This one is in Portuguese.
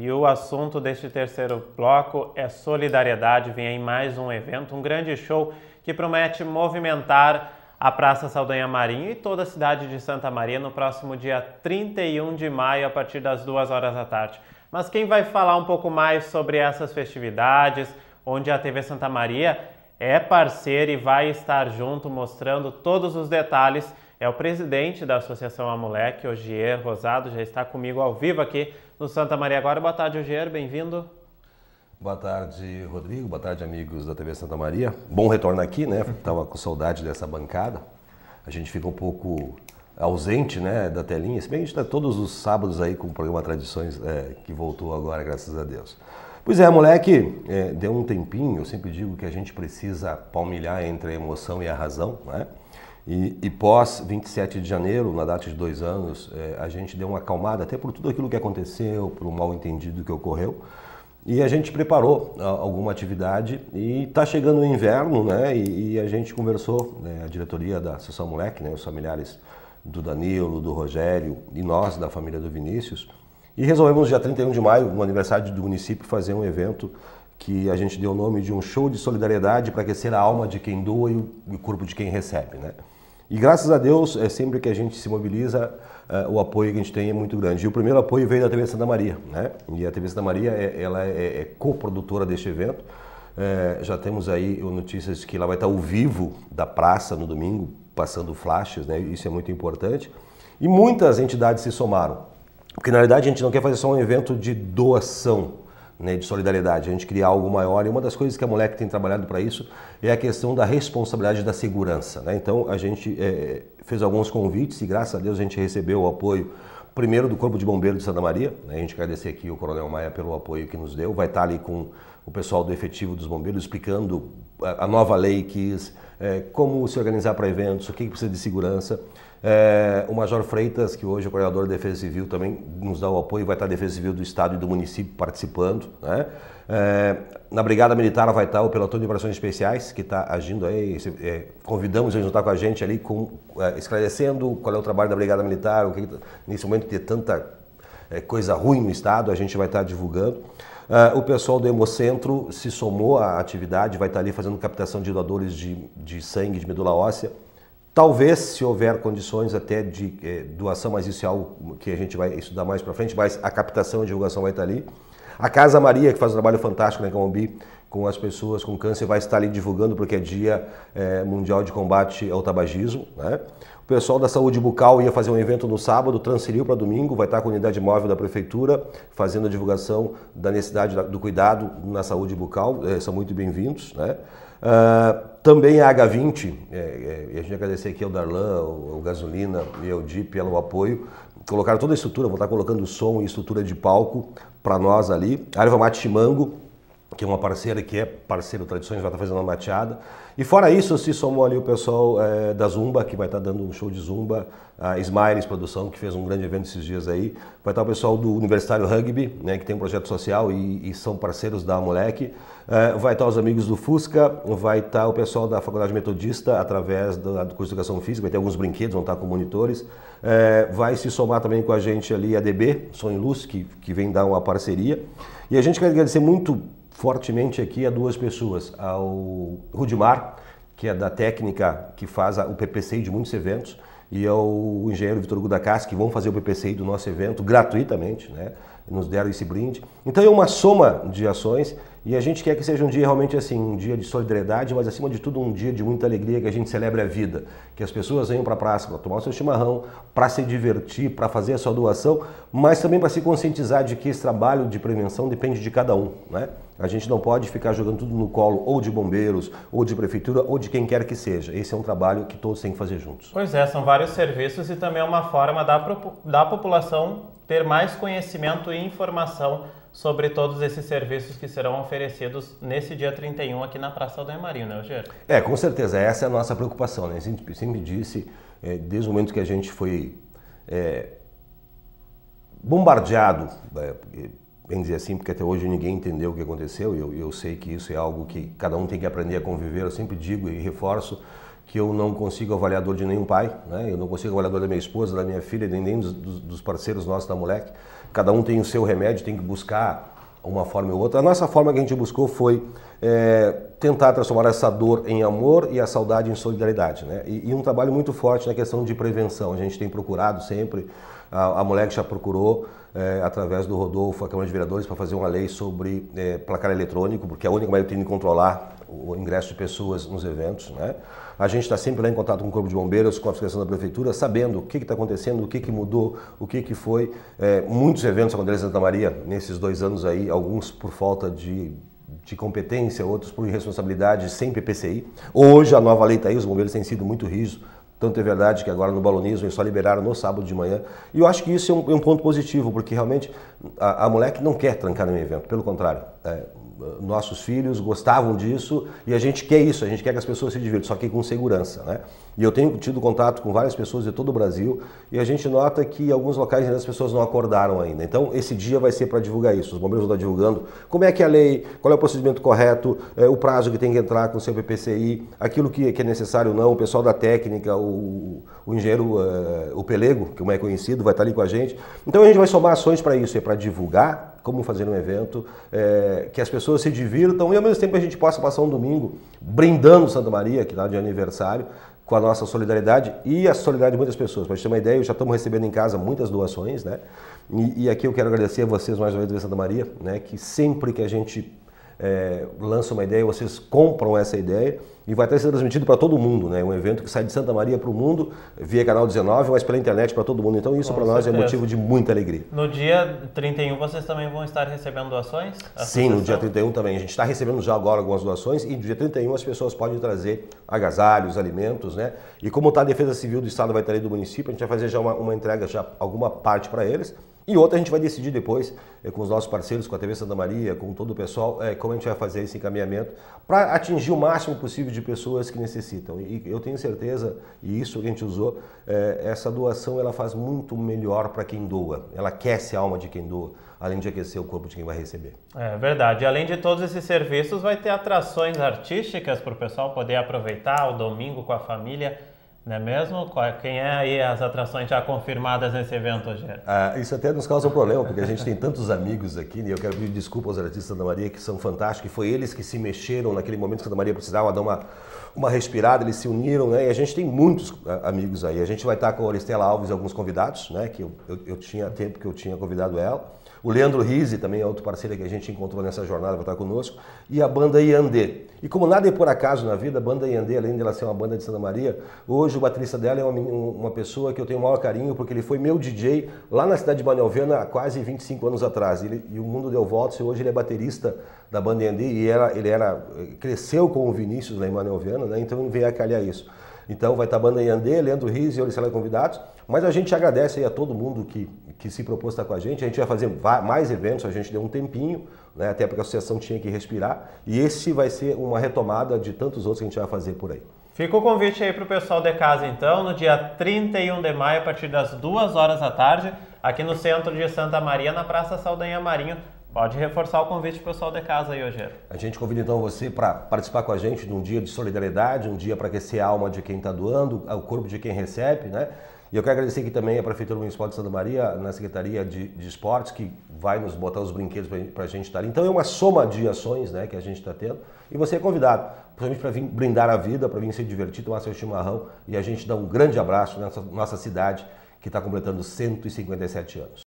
E o assunto deste terceiro bloco é solidariedade. Vem aí mais um evento, um grande show que promete movimentar a Praça Saldanha Marinho e toda a cidade de Santa Maria no próximo dia 31 de maio, a partir das 2 horas da tarde. Mas quem vai falar um pouco mais sobre essas festividades, onde a TV Santa Maria é parceira e vai estar junto mostrando todos os detalhes, é o presidente da Associação Amoleque, Ogier é Rosado, já está comigo ao vivo aqui no Santa Maria Agora. Boa tarde, Ogier, bem-vindo. Boa tarde, Rodrigo. Boa tarde, amigos da TV Santa Maria. Bom retorno aqui, né? Tava com saudade dessa bancada. A gente fica um pouco ausente, né, da telinha. Se bem que a gente está todos os sábados aí com o programa Tradições, é, que voltou agora, graças a Deus. Pois é, moleque, é, deu um tempinho. Eu sempre digo que a gente precisa palmilhar entre a emoção e a razão, né? E, e, pós 27 de janeiro, na data de dois anos, é, a gente deu uma acalmada até por tudo aquilo que aconteceu, por um mal entendido que ocorreu. E a gente preparou alguma atividade e está chegando o inverno, né? E, e a gente conversou, né, a diretoria da Associação Moleque, né, os familiares do Danilo, do Rogério e nós, da família do Vinícius, e resolvemos, dia 31 de maio, no aniversário do município, fazer um evento que a gente deu o nome de um show de solidariedade para aquecer a alma de quem doa e o corpo de quem recebe, né? E graças a Deus, é sempre que a gente se mobiliza, eh, o apoio que a gente tem é muito grande. E o primeiro apoio veio da TV Santa Maria, né? E a TV Santa Maria, é, ela é, é coprodutora deste evento. É, já temos aí notícias que ela vai estar ao vivo da praça no domingo, passando flashes, né? Isso é muito importante. E muitas entidades se somaram. Porque na realidade a gente não quer fazer só um evento de doação né, de solidariedade, a gente criar algo maior. E uma das coisas que a Moleque tem trabalhado para isso é a questão da responsabilidade da segurança. Né? Então, a gente é, fez alguns convites e, graças a Deus, a gente recebeu o apoio primeiro do Corpo de Bombeiros de Santa Maria. Né? A gente agradecer aqui o Coronel Maia pelo apoio que nos deu. Vai estar ali com o pessoal do efetivo dos bombeiros explicando a nova lei que é, como se organizar para eventos, o que precisa de segurança. É, o Major Freitas, que hoje é coordenador da Defesa Civil, também nos dá o apoio, vai estar a Defesa Civil do Estado e do município participando. Né? É, na Brigada Militar vai estar o Pelotão de Operações Especiais, que está agindo aí. É, convidamos eles a estar com a gente ali, com, é, esclarecendo qual é o trabalho da Brigada Militar, o que, tá, nesse momento de tanta é, coisa ruim no Estado, a gente vai estar divulgando. Uh, o pessoal do Hemocentro se somou à atividade, vai estar ali fazendo captação de doadores de, de sangue, de medula óssea. Talvez, se houver condições até de eh, doação, mas isso é algo que a gente vai estudar mais para frente, mas a captação e divulgação vai estar ali. A Casa Maria, que faz um trabalho fantástico na né, Camambi, com as pessoas com câncer, vai estar ali divulgando, porque é Dia eh, Mundial de Combate ao Tabagismo. Né? O pessoal da Saúde Bucal ia fazer um evento no sábado, transferiu para domingo, vai estar com a unidade móvel da Prefeitura, fazendo a divulgação da necessidade do cuidado na saúde bucal. Eh, são muito bem-vindos. Né? Uh, também a H20, é, é, e a gente agradecer aqui ao Darlan, ao, ao Gasolina e ao DIP pelo apoio, colocaram toda a estrutura, vão estar colocando som e estrutura de palco para nós ali. A Erva Mate Chimango, que é uma parceira que é parceira do Tradições, vai estar tá fazendo uma mateada. E fora isso, se somou ali o pessoal é, da Zumba, que vai estar tá dando um show de Zumba, a Smiles Produção, que fez um grande evento esses dias aí. Vai estar tá o pessoal do Universitário Rugby, né, que tem um projeto social e, e são parceiros da Moleque. É, vai estar os amigos do Fusca, vai estar o pessoal da Faculdade Metodista, através do, do curso de Educação Física, vai ter alguns brinquedos, vão estar com monitores. É, vai se somar também com a gente ali a DB, Sonho Luz, que, que vem dar uma parceria. E a gente quer agradecer muito fortemente aqui a duas pessoas, ao Rudimar, que é da técnica que faz o PPCI de muitos eventos, e ao engenheiro Vitor Gudacas, que vão fazer o PPCI do nosso evento gratuitamente, né? nos deram esse brinde. Então é uma soma de ações e a gente quer que seja um dia realmente assim, um dia de solidariedade, mas acima de tudo um dia de muita alegria que a gente celebre a vida, que as pessoas venham para a praça para tomar o seu chimarrão, para se divertir, para fazer a sua doação, mas também para se conscientizar de que esse trabalho de prevenção depende de cada um, né? A gente não pode ficar jogando tudo no colo ou de bombeiros, ou de prefeitura, ou de quem quer que seja. Esse é um trabalho que todos têm que fazer juntos. Pois é, são vários serviços e também é uma forma da, da população ter mais conhecimento e informação sobre todos esses serviços que serão oferecidos nesse dia 31 aqui na Praça do Marinho, né, Rogério? É, com certeza, essa é a nossa preocupação, né? A gente sempre disse, é, desde o momento que a gente foi é, bombardeado, é, bem dizer assim, porque até hoje ninguém entendeu o que aconteceu, e eu, eu sei que isso é algo que cada um tem que aprender a conviver, eu sempre digo e reforço, que eu não consigo avaliador de nenhum pai, né? eu não consigo avaliador da minha esposa, da minha filha, nem, nem dos, dos, parceiros nossos da moleque. Cada um tem o seu remédio, tem que buscar uma forma ou outra. A nossa forma que a gente buscou foi é, tentar transformar essa dor em amor e a saudade em solidariedade. Né? E, e, um trabalho muito forte na questão de prevenção. A gente tem procurado sempre, a, a moleque já procurou, é, através do Rodolfo, a Câmara de Vereadores, para fazer uma lei sobre é, placar eletrônico, porque é a única maneira que tem de controlar o ingresso de pessoas nos eventos. Né? A gente está sempre lá em contato com o Corpo de Bombeiros, com a fiscalização da Prefeitura, sabendo o que está acontecendo, o que, que mudou, o que, que foi. É, muitos eventos aconteceram em Santa Maria nesses dois anos aí, alguns por falta de de competência, outros por irresponsabilidade, sem PPCI. Hoje a nova lei está aí, os bombeiros têm sido muito rígidos, tanto é verdade que agora no balonismo eles só liberaram no sábado de manhã. E eu acho que isso é um, é um ponto positivo, porque realmente a, a moleque não quer trancar no evento, pelo contrário. É, nossos filhos gostavam disso e a gente quer isso, a gente quer que as pessoas se divirtam, só que com segurança, né? E eu tenho tido contato com várias pessoas de todo o Brasil e a gente nota que em alguns locais ainda as pessoas não acordaram ainda. Então esse dia vai ser para divulgar isso. Os bombeiros vão estar divulgando como é que é a lei, qual é o procedimento correto, é, o prazo que tem que entrar com o seu PPCI, aquilo que, que é necessário ou não, o pessoal da técnica, o, o engenheiro, é, o Pelego, que é conhecido, vai estar ali com a gente. Então a gente vai somar ações para isso, é para divulgar como fazer um evento é, que as pessoas se divirtam e ao mesmo tempo a gente possa passar um domingo brindando Santa Maria, que está de aniversário, com a nossa solidariedade e a solidariedade de muitas pessoas. Para gente ter uma ideia, já estamos recebendo em casa muitas doações, né? E, e aqui eu quero agradecer a vocês mais uma vez do Santa Maria, né? Que sempre que a gente é, lança uma ideia, vocês compram essa ideia e vai estar sendo transmitido para todo mundo, né? Um evento que sai de Santa Maria para o mundo via canal 19, mas pela internet para todo mundo. Então isso para nós é motivo de muita alegria. No dia 31 vocês também vão estar recebendo doações? Sim, no dia 31 também. A gente está recebendo já agora algumas doações e no dia 31 as pessoas podem trazer agasalhos, alimentos, né? E como está a Defesa Civil do Estado vai estar aí do município, a gente vai fazer já uma, uma entrega já alguma parte para eles e outra a gente vai decidir depois é, com os nossos parceiros, com a TV Santa Maria, com todo o pessoal, é, como a gente vai fazer esse encaminhamento para atingir o máximo possível de pessoas que necessitam. E, eu tenho certeza, e isso que a gente usou, é, essa doação ela faz muito melhor para quem doa. Ela aquece a alma de quem doa, além de aquecer o corpo de quem vai receber. É verdade. Além de todos esses serviços, vai ter atrações artísticas para o pessoal poder aproveitar o domingo com a família. Não é mesmo? É, quem é aí as atrações já confirmadas nesse evento, hoje? Ah, isso até nos causa um problema, porque a gente tem tantos amigos aqui, né? e eu quero pedir desculpa aos artistas da Maria, que são fantásticos, e foi eles que se mexeram naquele momento que Santa Maria precisava dar uma, uma respirada, eles se uniram, né? E a gente tem muitos ah, amigos aí. A gente vai estar com a Oristela Alves e alguns convidados, né? Que eu, eu, eu tinha tempo que eu tinha convidado ela. O Leandro Rizzi, também é outro parceiro que a gente encontrou nessa jornada, para estar conosco. E a banda Iandê. E como nada é por acaso na vida, a banda Iandê, além ela ser uma banda de Santa Maria, hoje o baterista dela é uma, uma pessoa que eu tenho o maior carinho, porque ele foi meu DJ lá na cidade de Manelvena há quase 25 anos atrás. Ele, e o mundo deu volta e hoje ele é baterista da banda Iandê e ele era, cresceu com o Vinícius lá em Manelvena, né? então veio a calhar isso. Então vai estar a banda Yandê, Leandro Riz e Oricela convidados. Mas a gente agradece a todo mundo que, que se propôs estar com a gente. A gente vai fazer mais eventos, a gente deu um tempinho, né? até porque a associação tinha que respirar. E esse vai ser uma retomada de tantos outros que a gente vai fazer por aí. Fica o convite aí para o pessoal de casa, então, no dia 31 de maio, a partir das 2 horas da tarde, aqui no centro de Santa Maria, na Praça Saldanha Marinho, Pode reforçar o convite para o pessoal de casa aí, Rogério. A gente convida então você para participar com a gente de um dia de solidariedade, um dia para aquecer a alma de quem está doando, o corpo de quem recebe, né? E eu quero agradecer aqui também a Prefeitura Municipal de Santa Maria, na Secretaria de, de Esportes, que vai nos botar os brinquedos para a gente estar tá ali. Então é uma soma de ações né, que a gente está tendo. E você é convidado, principalmente para vir brindar a vida, para vir se divertir, tomar seu chimarrão. E a gente dá um grande abraço nessa nossa cidade, que está completando 157 anos.